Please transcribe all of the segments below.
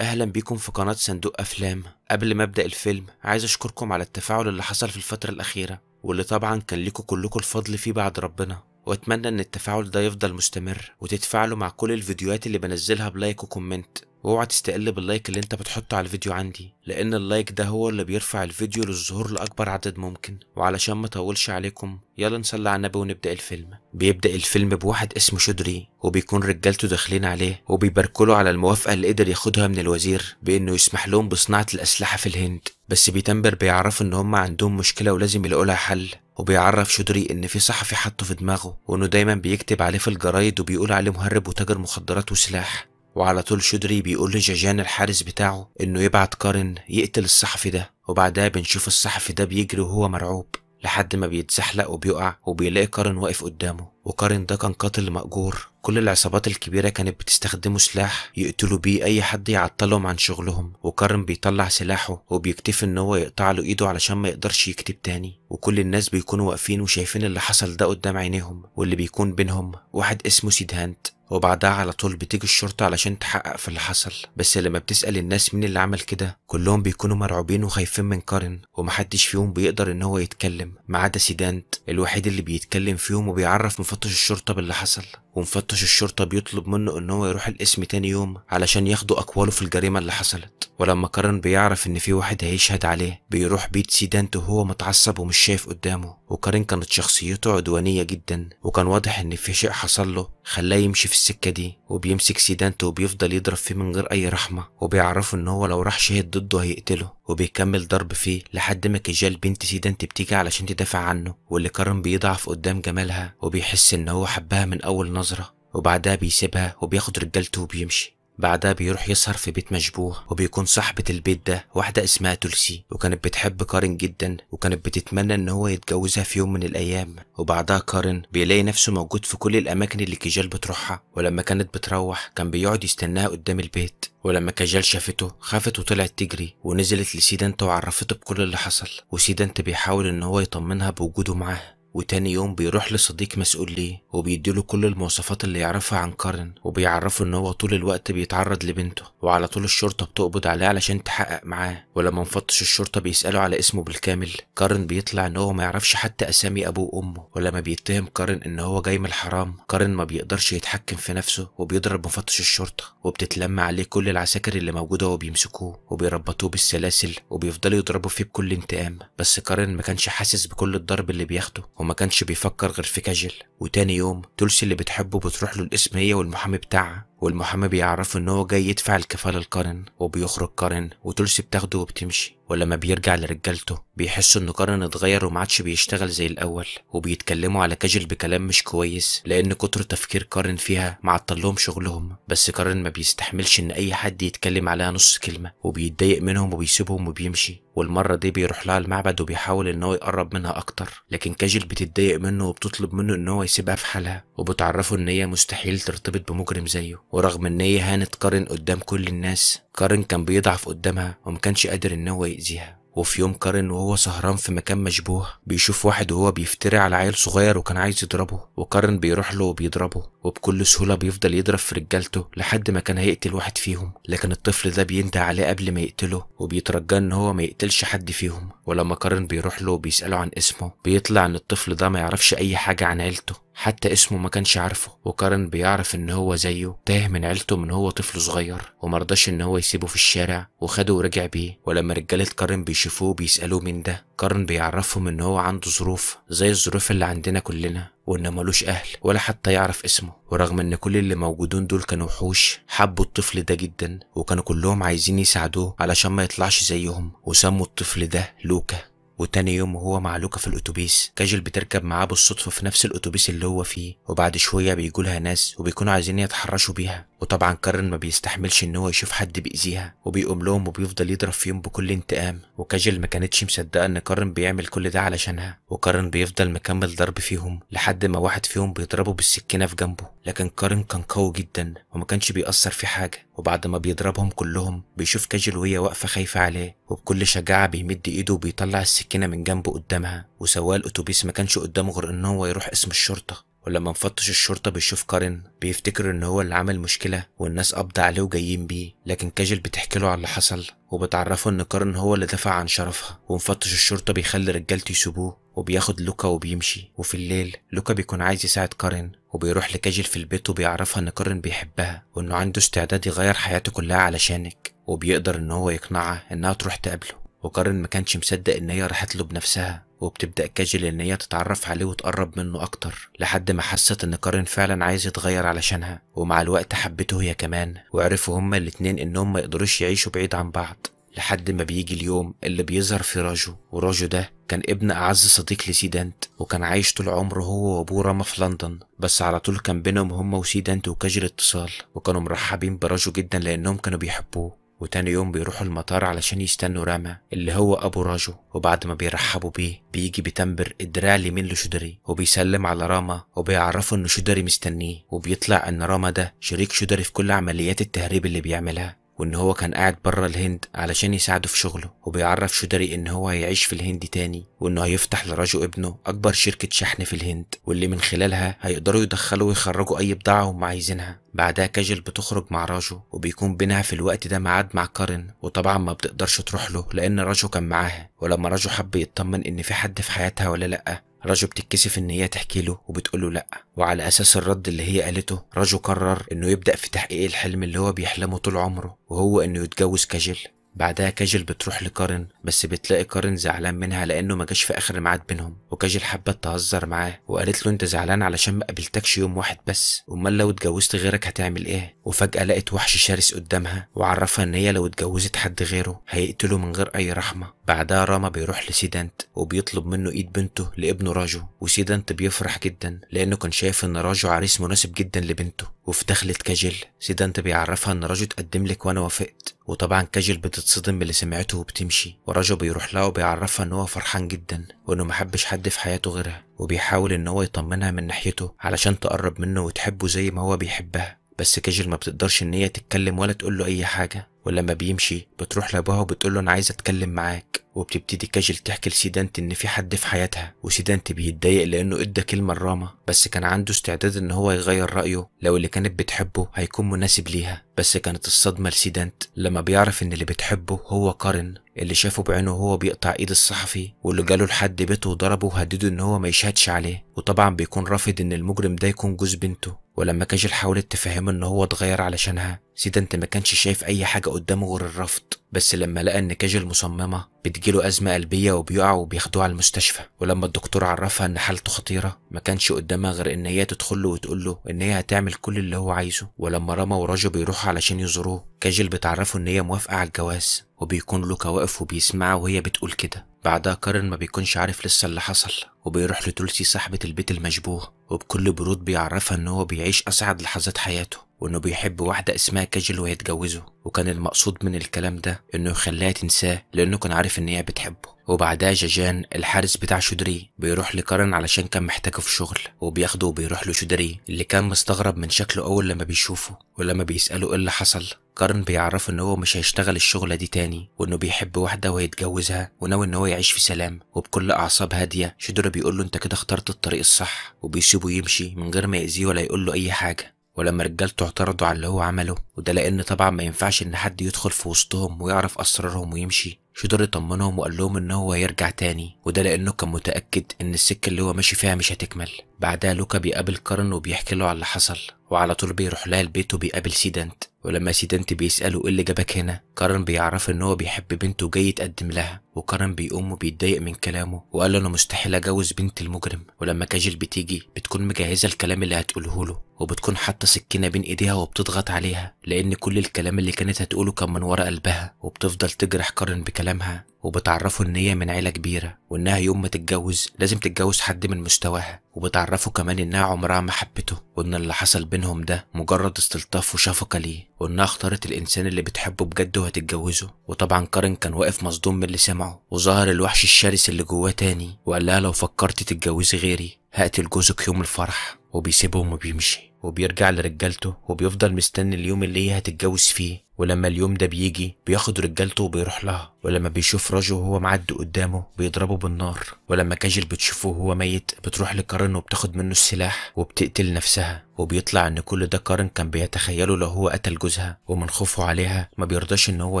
اهلا بيكم في قناة صندوق افلام قبل ما ابدا الفيلم عايز اشكركم على التفاعل اللي حصل في الفترة الاخيرة واللي طبعا كان ليكوا كلكوا الفضل فيه بعد ربنا واتمنى ان التفاعل ده يفضل مستمر وتتفاعلوا مع كل الفيديوهات اللي بنزلها بلايك وكومنت واوعى تستقل باللايك اللي انت بتحطه على الفيديو عندي لان اللايك ده هو اللي بيرفع الفيديو للظهور لاكبر عدد ممكن وعلشان ما اطولش عليكم يلا نصلي على النبي ونبدا الفيلم بيبدا الفيلم بواحد اسمه شدري وبيكون رجالته داخلين عليه وبيباركوا على الموافقه اللي قدر ياخدها من الوزير بانه يسمح لهم بصناعه الاسلحه في الهند بس بيتنبر بيعرفوا ان هم عندهم مشكله ولازم يلاقوا لها حل وبيعرف شدري ان في صحفي حاطه في دماغه وانه دايما بيكتب عليه في الجرايد وبيقول عليه مهرب وتاجر مخدرات وسلاح وعلى طول شدري بيقول لجاجان الحارس بتاعه انه يبعت كارن يقتل الصحفي ده وبعدها بنشوف الصحفي ده بيجري وهو مرعوب لحد ما بيتزحلق وبيقع وبيلاقي كارن واقف قدامه وكارن ده كان قاتل مأجور كل العصابات الكبيرة كانت بتستخدمه سلاح يقتلوا بيه أي حد يعطلهم عن شغلهم وكرم بيطلع سلاحه وبيكتفي إن هو يقطع له إيده علشان ما يقدرش يكتب تاني وكل الناس بيكونوا واقفين وشايفين اللي حصل ده قدام عينيهم واللي بيكون بينهم واحد اسمه سيدهانت وبعدها على طول بتيجي الشرطة علشان تحقق في اللي حصل بس لما بتسأل الناس مين اللي عمل كده كلهم بيكونوا مرعوبين وخايفين من كارن ومحدش فيهم بيقدر ان هو يتكلم ما عدا سيدانت الوحيد اللي بيتكلم فيهم وبيعرف مفتش الشرطة باللي حصل ومفتش ملطش الشرطة بيطلب منه إن هو يروح القسم تاني يوم علشان ياخدوا أقواله في الجريمة اللي حصلت ولما كرن بيعرف إن في واحد هيشهد عليه بيروح بيت سيدانت وهو متعصب ومش شايف قدامه وكارين كانت شخصيته عدوانية جدا وكان واضح إن في شيء حصل له خلاه يمشي في السكة دي وبيمسك سيدانت وبيفضل يضرب فيه من غير أي رحمة وبيعرفه إن هو لو راح شهد ضده هيقتله وبيكمل ضرب فيه لحد ما كجال بنت سيدانت بتيجي علشان تدافع عنه واللي كارن بيضعف قدام جمالها وبيحس إن هو حبها من أول نظرة وبعدها بيسيبها وبياخد رجالته وبيمشي بعدها بيروح يسهر في بيت مشبوه وبيكون صاحبة البيت ده واحدة اسمها تولسي وكانت بتحب كارن جدا وكانت بتتمنى ان هو يتجوزها في يوم من الايام وبعدها كارن بيلاقي نفسه موجود في كل الاماكن اللي كيجال بتروحها ولما كانت بتروح كان بيقعد يستناها قدام البيت ولما كجال شافته خافت وطلعت تجري ونزلت لسيدانت وعرفته بكل اللي حصل وسيدانت بيحاول ان هو يطمنها بوجوده معاها وتاني يوم بيروح لصديق مسؤول ليه وبيديله كل المواصفات اللي يعرفها عن كارن وبيعرفه ان هو طول الوقت بيتعرض لبنته وعلى طول الشرطه بتقبض عليه علشان تحقق معاه ولما مفتش الشرطه بيساله على اسمه بالكامل كارن بيطلع ان هو ما يعرفش حتى اسامي ابوه وامه ولما بيتهم كارن ان هو جاي من الحرام كارن ما بيقدرش يتحكم في نفسه وبيضرب مفتش الشرطه وبتتلم عليه كل العساكر اللي موجوده وبيمسكوه وبيربطوه بالسلاسل وبيفضلوا يضربوا فيه بكل انتقام بس كارن ما كانش حاسس بكل الضرب اللي بياخده وما كانش بيفكر غير في كاجل وتاني يوم تولسي اللي بتحبه بتروح له الاسم هي والمحامي بتاعها والمحامي بيعرفه ان هو جاي يدفع الكفالة لقارن وبيخرج قارن وتولسي بتاخده وبتمشي ولما بيرجع لرجالته بيحسوا ان قارن اتغير ومعدش بيشتغل زي الاول وبيتكلموا على كاجل بكلام مش كويس لان كتر تفكير قارن فيها معطلهم شغلهم بس قارن ما بيستحملش ان اي حد يتكلم عليها نص كلمة وبيتضايق منهم وبيسيبهم وبيمشي والمرة دي بيروح لها المعبد وبيحاول ان هو يقرب منها اكتر لكن كاجل بتتضايق منه وبتطلب منه ان هو يسيبها في حالها وبتعرفه ان هي مستحيل ترتبط بمجرم زيه ورغم ان هي هانت كارن قدام كل الناس كارن كان بيضعف قدامها وما كانش قادر ان هو يأذيها وفي يوم كارن وهو سهران في مكان مشبوه بيشوف واحد وهو بيفتري على عيل صغير وكان عايز يضربه وكارن بيروح له وبيضربه وبكل سهولة بيفضل يضرب في رجالته لحد ما كان هيقتل واحد فيهم لكن الطفل ده بينده عليه قبل ما يقتله وبيترجاه ان هو ما يقتلش حد فيهم ولما كارن بيروح له وبيسأله عن اسمه بيطلع ان الطفل ده ما يعرفش اي حاجة عن عيلته حتى اسمه ما كانش عارفه وكارن بيعرف ان هو زيه تاه من عيلته من هو طفل صغير ومرضاش ان هو يسيبه في الشارع وخده ورجع بيه ولما رجالة كارن بيشوفوه بيسألوه مين ده كارن بيعرفهم ان هو عنده ظروف زي الظروف اللي عندنا كلنا وان ملوش اهل ولا حتى يعرف اسمه ورغم ان كل اللي موجودون دول كانوا وحوش حبوا الطفل ده جدا وكانوا كلهم عايزين يساعدوه علشان ما يطلعش زيهم وسموا الطفل ده لوكا وتاني يوم وهو مع لوكا في الاتوبيس كاجل بتركب معاه بالصدفه في نفس الاتوبيس اللي هو فيه وبعد شويه بيجولها ناس وبيكونوا عايزين يتحرشوا بيها وطبعا كارن ما بيستحملش ان هو يشوف حد بيأذيها وبيقوم لهم وبيفضل يضرب فيهم بكل انتقام وكاجل ما كانتش مصدقه ان كارن بيعمل كل ده علشانها وكارن بيفضل مكمل ضرب فيهم لحد ما واحد فيهم بيضربه بالسكينه في جنبه لكن كارن كان قوي جدا وما كانش بيأثر في حاجه وبعد ما بيضربهم كلهم بيشوف كاجل وهي واقفه خايفه عليه وبكل شجاعه بيمد ايده وبيطلع السكينه من جنبه قدامها وسواق الاتوبيس ما كانش قدامه غير ان هو يروح اسم الشرطه ولما مفتش الشرطة بيشوف كارين بيفتكر إن هو اللي عمل مشكلة والناس قبض عليه وجايين بيه لكن كاجل بتحكي له على اللي حصل وبتعرفه إن كارين هو اللي دافع عن شرفها ومفتش الشرطة بيخلي رجالته يسيبوه وبياخد لوكا وبيمشي وفي الليل لوكا بيكون عايز يساعد كارين وبيروح لكاجل في البيت وبيعرفها إن كارين بيحبها وإنه عنده استعداد يغير حياته كلها علشانك وبيقدر إن هو يقنعها إنها تروح تقابله وقارن ما كانش مصدق ان هي راحت له بنفسها وبتبدا كاجل ان هي تتعرف عليه وتقرب منه اكتر لحد ما حست ان كارن فعلا عايز يتغير علشانها ومع الوقت حبته هي كمان وعرفوا هما الاتنين انهم ما يقدروش يعيشوا بعيد عن بعض لحد ما بيجي اليوم اللي بيظهر فيه راجو وراجو ده كان ابن أعز صديق لسيدانت وكان عايش طول عمره هو وأبوه راما في لندن بس على طول كان بينهم هما وسيدانت وكاجل اتصال وكانوا مرحبين براجو جدا لأنهم كانوا بيحبوه وتاني يوم بيروحوا المطار علشان يستنوا راما اللي هو ابو راجو وبعد ما بيرحبوا بيه بيجي بتنبر الدراع اليمين لشودري وبيسلم على راما وبيعرفه ان شدري مستنيه وبيطلع ان راما ده شريك شدري في كل عمليات التهريب اللي بيعملها وإن هو كان قاعد بره الهند علشان يساعده في شغله وبيعرف شودري إن هو هيعيش في الهند تاني وإنه هيفتح لراجو ابنه أكبر شركة شحن في الهند واللي من خلالها هيقدروا يدخلوا ويخرجوا أي بضاعة هم عايزينها بعدها كاجل بتخرج مع راجو وبيكون بينها في الوقت ده ميعاد مع كارن وطبعا ما بتقدرش تروح له لأن راجو كان معاها ولما راجو حب يطمن إن في حد في حياتها ولا لأ راجو بتتكسف ان هي تحكي له وبتقوله لا وعلى اساس الرد اللي هي قالته راجو قرر انه يبدا في تحقيق الحلم اللي هو بيحلمه طول عمره وهو انه يتجوز كاجيل بعدها كاجل بتروح لكارن بس بتلاقي كارن زعلان منها لانه ما جاش في اخر ميعاد بينهم وكاجل حبت تهزر معاه وقالت له انت زعلان علشان ما قابلتكش يوم واحد بس امال لو اتجوزت غيرك هتعمل ايه وفجاه لقت وحش شرس قدامها وعرفها ان هي لو اتجوزت حد غيره هيقتله من غير اي رحمه بعدها راما بيروح لسيدانت وبيطلب منه ايد بنته لابنه راجو وسيدانت بيفرح جدا لانه كان شايف ان راجو عريس مناسب جدا لبنته وفي دخلة كاجل انت بيعرفها ان راجو تقدم لك وانا وافقت وطبعا كاجل بتتصدم باللي سمعته وبتمشي وراجو بيروح لها وبيعرفها ان هو فرحان جدا وانه محبش حد في حياته غيرها وبيحاول ان هو يطمنها من ناحيته علشان تقرب منه وتحبه زي ما هو بيحبها بس كاجل ما بتقدرش ان هي تتكلم ولا تقول له اي حاجه ولما بيمشي بتروح لابوها وبتقول له انا عايز اتكلم معاك وبتبتدي كاجل تحكي لسيدانت ان في حد في حياتها وسيدانت بيتضايق لانه ادى كلمه لراما بس كان عنده استعداد ان هو يغير رايه لو اللي كانت بتحبه هيكون مناسب ليها بس كانت الصدمه لسيدانت لما بيعرف ان اللي بتحبه هو كارن اللي شافه بعينه وهو بيقطع ايد الصحفي واللي جاله لحد بيته وضربه وهدده ان هو ما يشهدش عليه وطبعا بيكون رافض ان المجرم ده يكون جوز بنته ولما كاجل حاولت تفهمه ان هو اتغير علشانها انت ما كانش شايف أي حاجة قدامه غير الرفض بس لما لقى إن كاجل مصممة بتجيله أزمة قلبية وبيقع وبياخدوه على المستشفى ولما الدكتور عرفها إن حالته خطيرة ما كانش قدامها غير إن هي تدخل له وتقول له إن هي هتعمل كل اللي هو عايزه ولما راما وراجو بيروحوا علشان يزوروه كاجل بتعرفه إن هي موافقة على الجواز وبيكون لوكا واقف وبيسمعها وهي بتقول كده بعدها كارن ما بيكونش عارف لسه اللي حصل وبيروح لتولسي صاحبة البيت المشبوه وبكل برود بيعرفها إن هو بيعيش أسعد لحظات حياته وإنه بيحب واحدة اسمها كاجل وهيتجوزه وكان المقصود من الكلام ده إنه يخليها تنساه لأنه كان عارف إن هي بتحبه وبعدها جاجان الحارس بتاع شودري بيروح لكارن علشان كان محتاجه في شغل وبياخده وبيروح له شودري اللي كان مستغرب من شكله أول لما بيشوفه ولما بيسأله إيه اللي حصل كارن بيعرفه إن هو مش هيشتغل الشغلة دي تاني وإنه بيحب واحدة وهيتجوزها وناوي إن هو يعيش في سلام وبكل أعصاب هادية شدرة بيقول له أنت كده اخترت الطريق الصح وبيسيبه يمشي من غير ما يأذيه ولا يقول له أي حاجة ولما رجالته اعترضوا على اللي هو عمله وده لأن طبعا ما ينفعش إن حد يدخل في وسطهم ويعرف أسرارهم ويمشي شدر طمنهم وقال لهم ان هو هيرجع تاني وده لانه كان متاكد ان السكه اللي هو ماشي فيها مش هتكمل بعدها لوكا بيقابل كارن وبيحكي له على اللي حصل وعلى طول بيروح لها البيت وبيقابل سيدنت ولما سيدنت بيسأله ايه اللي جابك هنا كارن بيعرف ان هو بيحب بنته وجاي يتقدم لها وكارن بيقوم وبيتضايق من كلامه وقال له انا مستحيل اجوز بنت المجرم ولما كاجل بتيجي بتكون مجهزه الكلام اللي هتقوله له وبتكون حاطه سكينه بين ايديها وبتضغط عليها لأن كل الكلام اللي كانت هتقوله كان من ورا قلبها وبتفضل تجرح كارن بكلامها وبتعرفه إن هي من عيلة كبيرة وإنها يوم ما تتجوز لازم تتجوز حد من مستواها وبتعرفه كمان إنها عمرها ما حبته وإن اللي حصل بينهم ده مجرد استلطاف وشفقة ليه وإنها اختارت الإنسان اللي بتحبه بجد وهتتجوزه وطبعا كارن كان واقف مصدوم من اللي سمعه وظهر الوحش الشرس اللي جواه تاني وقال لها لو فكرتي تتجوزي غيري هقتل جوزك يوم الفرح وبيسيبهم وبيمشي وبيرجع لرجالته وبيفضل مستني اليوم اللي هي هتتجوز فيه ولما اليوم ده بيجي بياخد رجالته وبيروح لها ولما بيشوف راجو وهو معدي قدامه بيضربه بالنار ولما كاجل بتشوفه وهو ميت بتروح لكارن وبتاخد منه السلاح وبتقتل نفسها وبيطلع ان كل ده كارن كان بيتخيله لو هو قتل جوزها ومن خوفه عليها ما بيرضاش ان هو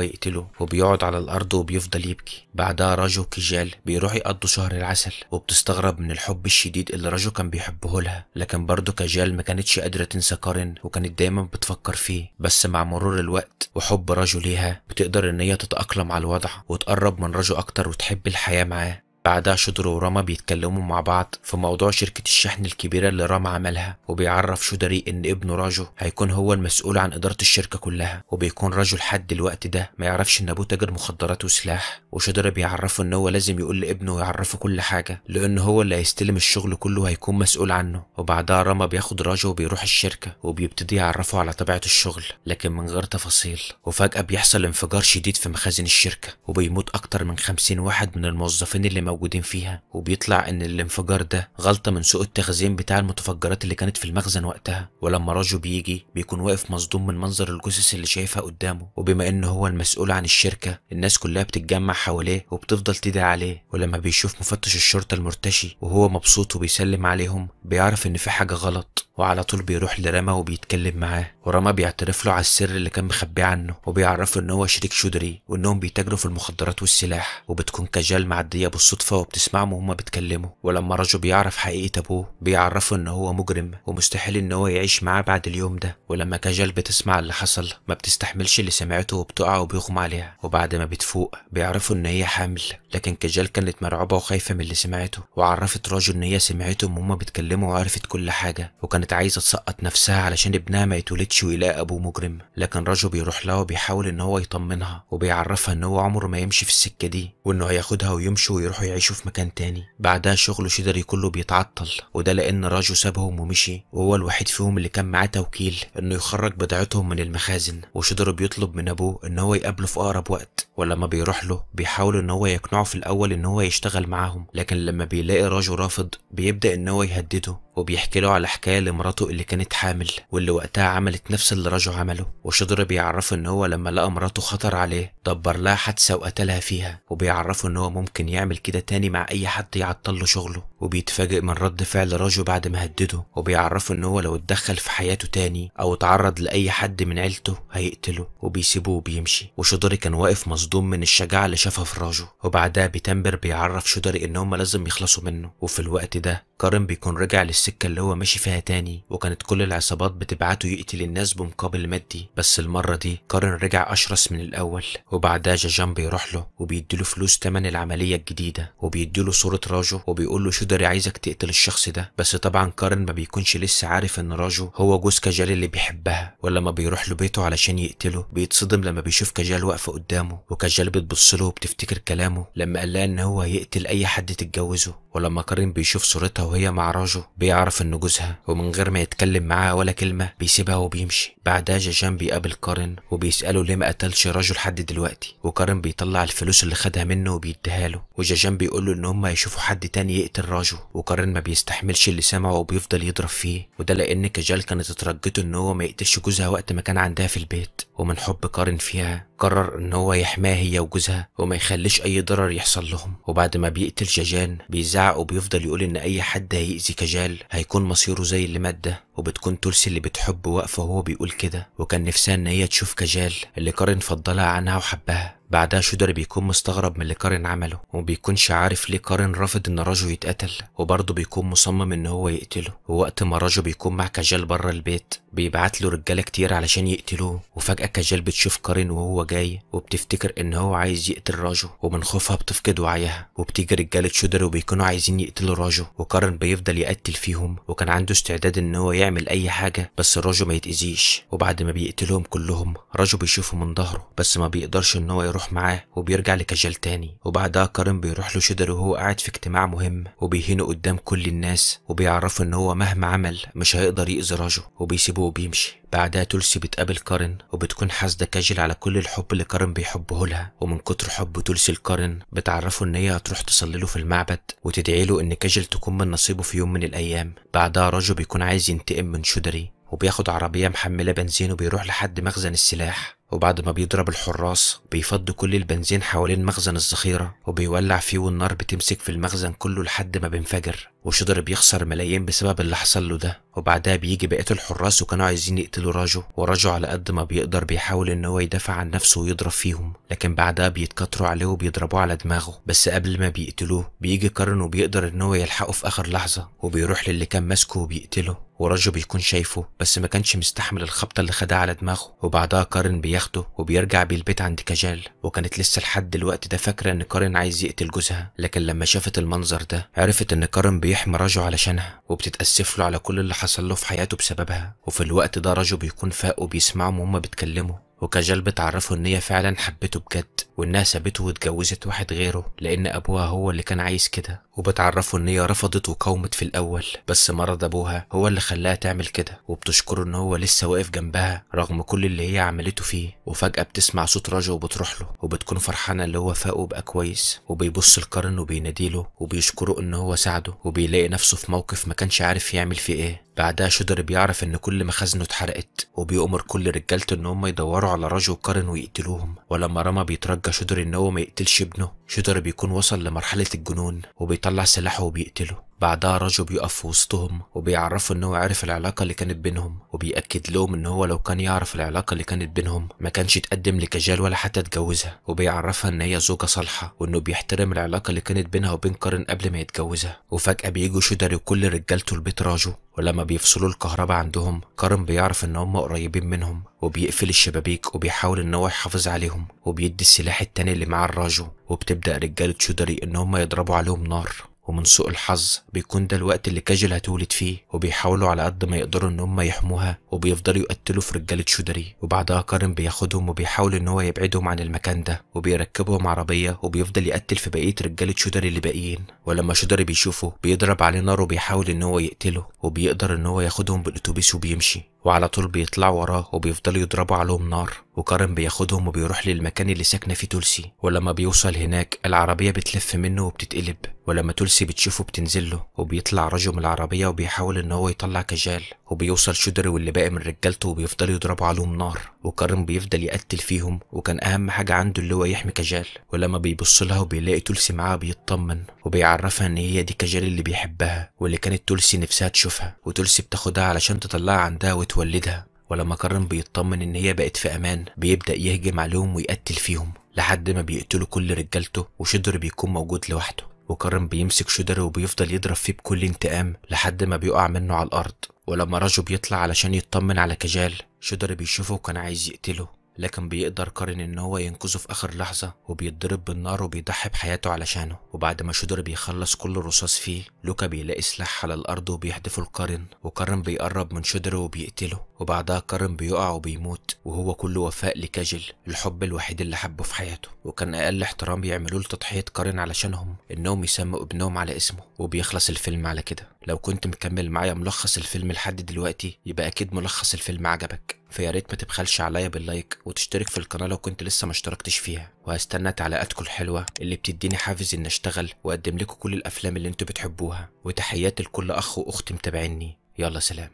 يقتله وبيقعد على الارض وبيفضل يبكي بعدها راجو وكيجال بيروح يقضوا شهر العسل وبتستغرب من الحب الشديد اللي راجو كان بيحبه لها لكن برضه كاجال ما كانتش قادره تنسى كارن وكانت دايما بتفكر فيه بس مع مرور الوقت وحب رجلها بتقدر ان هي تتأقلم على الوضع وتقرب من رجل اكتر وتحب الحياة معاه بعدها شودر وراما بيتكلموا مع بعض في موضوع شركة الشحن الكبيرة اللي راما عملها وبيعرف شودري إن ابنه راجو هيكون هو المسؤول عن إدارة الشركة كلها وبيكون راجو لحد الوقت ده ما يعرفش إن أبوه تاجر مخدرات وسلاح وشودري بيعرفه إن هو لازم يقول لابنه ويعرفه كل حاجة لأن هو اللي هيستلم الشغل كله وهيكون مسؤول عنه وبعدها راما بياخد راجو وبيروح الشركة وبيبتدي يعرفه على طبيعة الشغل لكن من غير تفاصيل وفجأة بيحصل انفجار شديد في مخازن الشركة وبيموت أكتر من 50 واحد من الموظفين اللي موجودين فيها وبيطلع ان الانفجار ده غلطه من سوء التخزين بتاع المتفجرات اللي كانت في المخزن وقتها ولما راجو بيجي بيكون واقف مصدوم من منظر الجثث اللي شايفها قدامه وبما ان هو المسؤول عن الشركه الناس كلها بتتجمع حواليه وبتفضل تدعي عليه ولما بيشوف مفتش الشرطه المرتشي وهو مبسوط وبيسلم عليهم بيعرف ان في حاجه غلط وعلى طول بيروح لرما وبيتكلم معاه ورما بيعترف له على السر اللي كان مخبيه عنه وبيعرفه ان هو شريك شودري وانهم بيتاجروا في المخدرات والسلاح وبتكون كجال معديه بالصدفه بتتوفى وبتسمعهم وهما بيتكلموا ولما رجو بيعرف حقيقة أبوه بيعرفه إن هو مجرم ومستحيل إن هو يعيش معاه بعد اليوم ده ولما كجل بتسمع اللي حصل ما بتستحملش اللي سمعته وبتقع وبيغمى عليها وبعد ما بتفوق بيعرفوا إن هي حامل لكن كجل كانت مرعوبة وخايفة من اللي سمعته وعرفت راجو إن هي سمعتهم وهما بيتكلموا وعرفت كل حاجة وكانت عايزة تسقط نفسها علشان ابنها ما يتولدش ويلاقي أبوه مجرم لكن راجو بيروح لها وبيحاول إن هو يطمنها وبيعرفها إن هو عمره ما يمشي في السكة دي وإنه هياخدها ويمشي ويروحوا يعيشوا في مكان تاني بعدها شغل شيدري كله بيتعطل وده لأن راجو سابهم ومشي وهو الوحيد فيهم اللي كان معاه توكيل إنه يخرج بضاعتهم من المخازن وشدر بيطلب من أبوه إن هو يقابله في أقرب وقت ولما بيروح له بيحاول إن هو يقنعه في الأول إن هو يشتغل معاهم لكن لما بيلاقي راجو رافض بيبدأ إن هو يهدده وبيحكي له على حكايه لمراته اللي كانت حامل واللي وقتها عملت نفس اللي راجو عمله وشدر بيعرفه ان هو لما لقى مراته خطر عليه دبر لها حادثه وقتلها فيها وبيعرفه ان هو ممكن يعمل كده تاني مع اي حد يعطل له شغله وبيتفاجئ من رد فعل راجو بعد ما هدده وبيعرفه ان هو لو اتدخل في حياته تاني او اتعرض لاي حد من عيلته هيقتله وبيسيبه وبيمشي وشدري كان واقف مصدوم من الشجاعه اللي شافها في راجو وبعدها بتمبر بيعرف شدري ان هم لازم يخلصوا منه وفي الوقت ده كارن بيكون رجع للسكة اللي هو ماشي فيها تاني وكانت كل العصابات بتبعته يقتل الناس بمقابل مادي بس المرة دي كارن رجع أشرس من الأول وبعدها جاجان بيروح له وبيديله فلوس تمن العملية الجديدة وبيديله صورة راجو وبيقول له شودري عايزك تقتل الشخص ده بس طبعا كارن ما بيكونش لسه عارف إن راجو هو جوز كاجال اللي بيحبها ولما بيروح له بيته علشان يقتله بيتصدم لما بيشوف كاجال واقفة قدامه وكاجال بتبص له وبتفتكر كلامه لما قال لها إن هو هيقتل أي حد تتجوزه ولما كارن بيشوف صورتها وهي مع راجو بيعرف إن جوزها ومن غير ما يتكلم معاها ولا كلمة بيسيبها وبيمشي بعدها جاجان بيقابل كارن وبيسأله ليه ما قتلش راجو لحد دلوقتي وكارن بيطلع الفلوس اللي خدها منه وبيديها له وجاجان بيقول له إن هما يشوفوا حد تاني يقتل راجو وكارن ما بيستحملش اللي سمعه وبيفضل يضرب فيه وده لأن كجال كانت اترجته إن هو ما يقتلش جوزها وقت ما كان عندها في البيت ومن حب كارن فيها قرر ان هو يحماها هي وجوزها وما يخليش اي ضرر يحصل لهم وبعد ما بيقتل جاجان بيزعق وبيفضل يقول ان اي حد هيأذي كجال هيكون مصيره زي اللي مات ده وبتكون تولسي اللي بتحبه واقفه وهو بيقول كده وكان نفسها ان هي تشوف كجال اللي كارن فضلها عنها وحبها بعدها شودر بيكون مستغرب من اللي كارن عمله ومبيكونش عارف ليه كارن رافض ان راجو يتقتل وبرضه بيكون مصمم ان هو يقتله ووقت ما راجو بيكون مع كاجال بره البيت بيبعت له رجاله كتير علشان يقتلوه وفجاه كاجال بتشوف كارن وهو جاي وبتفتكر ان هو عايز يقتل راجو ومن خوفها بتفقد وعيها وبتيجي رجاله شودر وبيكونوا عايزين يقتلوا راجو وكارن بيفضل يقتل فيهم وكان عنده استعداد ان هو يعمل اي حاجه بس راجو ما يتاذيش وبعد ما بيقتلهم كلهم راجو بيشوفه من ظهره بس ما بيقدرش ان هو يروح بيروح معاه وبيرجع لكجال تاني وبعدها كارم بيروح له شدر وهو قاعد في اجتماع مهم وبيهينه قدام كل الناس وبيعرفه ان هو مهما عمل مش هيقدر يأذي راجو وبيسيبه وبيمشي بعدها تولسي بتقابل كارن وبتكون حاسده كاجل على كل الحب اللي كارن بيحبه لها ومن كتر حب تولسي لكارن بتعرفه ان هي هتروح تصلي له في المعبد وتدعي له ان كاجل تكون من نصيبه في يوم من الايام بعدها راجو بيكون عايز ينتقم من شدري وبياخد عربيه محمله بنزين وبيروح لحد مخزن السلاح وبعد ما بيضرب الحراس بيفض كل البنزين حوالين مخزن الذخيرة وبيولع فيه والنار بتمسك في المخزن كله لحد ما بينفجر وشدر بيخسر ملايين بسبب اللي حصل له ده وبعدها بيجي بقية الحراس وكانوا عايزين يقتلوا راجو وراجو على قد ما بيقدر بيحاول ان هو يدافع عن نفسه ويضرب فيهم لكن بعدها بيتكتروا عليه وبيضربوه على دماغه بس قبل ما بيقتلوه بيجي كارن وبيقدر ان هو يلحقه في اخر لحظة وبيروح للي كان ماسكه وبيقتله وراجو بيكون شايفه بس ما كانش مستحمل الخبطة اللي خدها على دماغه وبعدها كارن بي بياخده وبيرجع بيه البيت عند كجال وكانت لسه لحد الوقت ده فاكره ان كارن عايز يقتل جوزها لكن لما شافت المنظر ده عرفت ان كارن بيحمي راجو علشانها وبتتاسف له على كل اللي حصل له في حياته بسببها وفي الوقت ده راجو بيكون فاق وبيسمعهم وهما بيتكلموا وكجل بتعرفه ان هي فعلا حبته بجد وانها سابته واتجوزت واحد غيره لان ابوها هو اللي كان عايز كده وبتعرفه ان هي رفضت وقاومت في الاول بس مرض ابوها هو اللي خلاها تعمل كده وبتشكره ان هو لسه واقف جنبها رغم كل اللي هي عملته فيه وفجاه بتسمع صوت رجا وبتروح له وبتكون فرحانه اللي هو فاقه بقى كويس وبيبص لكارن وبيناديله وبيشكره ان هو ساعده وبيلاقي نفسه في موقف ما كانش عارف يعمل فيه ايه بعدها شودر بيعرف ان كل مخازنه اتحرقت وبيؤمر كل رجالته ان هم يدوروا على راجو وكارن ويقتلوهم ولما رما بيترجى شودر ان هو ما يقتلش ابنه شودر بيكون وصل لمرحله الجنون وبيطلع سلاحه وبيقتله بعدها رجب بيقف وسطهم وبيعرفوا ان هو عرف العلاقه اللي كانت بينهم وبيأكد لهم ان هو لو كان يعرف العلاقه اللي كانت بينهم ما كانش يتقدم لكجال ولا حتى اتجوزها وبيعرفها ان هي زوجه صالحه وانه بيحترم العلاقه اللي كانت بينها وبين كارن قبل ما يتجوزها وفجاه بيجوا شدر وكل رجالته البيت راجو ولما بيفصلوا الكهرباء عندهم كارن بيعرف ان هم قريبين منهم وبيقفل الشبابيك وبيحاول ان هو يحافظ عليهم وبيدي السلاح التاني اللي معاه الراجو وبتبدأ رجالة شودري ان هم يضربوا عليهم نار ومن سوء الحظ بيكون ده الوقت اللي كاجل هتولد فيه وبيحاولوا على قد ما يقدروا ان هم يحموها وبيفضلوا يقتلوا في رجاله شودري وبعدها كارن بياخدهم وبيحاول ان هو يبعدهم عن المكان ده وبيركبهم عربيه وبيفضل يقتل في بقيه رجاله شودري اللي باقيين ولما شودري بيشوفه بيضرب عليه نار وبيحاول ان هو يقتله وبيقدر ان هو ياخدهم بالاتوبيس وبيمشي وعلى طول بيطلعوا وراه وبيفضلوا يضربوا عليهم نار وكارن بياخدهم وبيروح للمكان اللي ساكنه فيه تولسي ولما بيوصل هناك العربيه بتلف منه وبتتقلب ولما تولسي نفسي بتشوفه بتنزله وبيطلع رجل من العربية وبيحاول إن هو يطلع كجال وبيوصل شدر واللي باقي من رجالته وبيفضلوا يضربوا عليهم نار وكارم بيفضل يقتل فيهم وكان أهم حاجة عنده اللي هو يحمي كجال ولما بيبص لها وبيلاقي تولسي معاها بيطمن وبيعرفها إن هي دي كجال اللي بيحبها واللي كانت تولسي نفسها تشوفها وتولسي بتاخدها علشان تطلعها عندها وتولدها ولما كارم بيطمن إن هي بقت في أمان بيبدأ يهجم عليهم ويقتل فيهم لحد ما بيقتلوا كل رجالته وشدر بيكون موجود لوحده وكرم بيمسك شودر وبيفضل يضرب فيه بكل انتقام لحد ما بيقع منه على الأرض ولما راجو بيطلع علشان يطمن على كجال شدر بيشوفه وكان عايز يقتله لكن بيقدر قارن ان هو ينقذه في اخر لحظه وبيتضرب بالنار وبيضحي بحياته علشانه وبعد ما شودر بيخلص كل الرصاص فيه لوكا بيلاقي سلاح على الارض وبيحدفه لقارن وقارن بيقرب من شودر وبيقتله وبعدها قارن بيقع وبيموت وهو كله وفاء لكاجل الحب الوحيد اللي حبه في حياته وكان اقل احترام بيعملوه لتضحيه قارن علشانهم انهم يسموا ابنهم على اسمه وبيخلص الفيلم على كده لو كنت مكمل معايا ملخص الفيلم لحد دلوقتي يبقى أكيد ملخص الفيلم عجبك فيا ريت ما تبخلش عليا باللايك وتشترك في القناة لو كنت لسه ما اشتركتش فيها وهستنى تعليقاتكم الحلوة اللي بتديني حافز إن أشتغل وأقدم لكم كل الأفلام اللي أنتوا بتحبوها وتحياتي لكل أخ وأخت متابعيني يلا سلام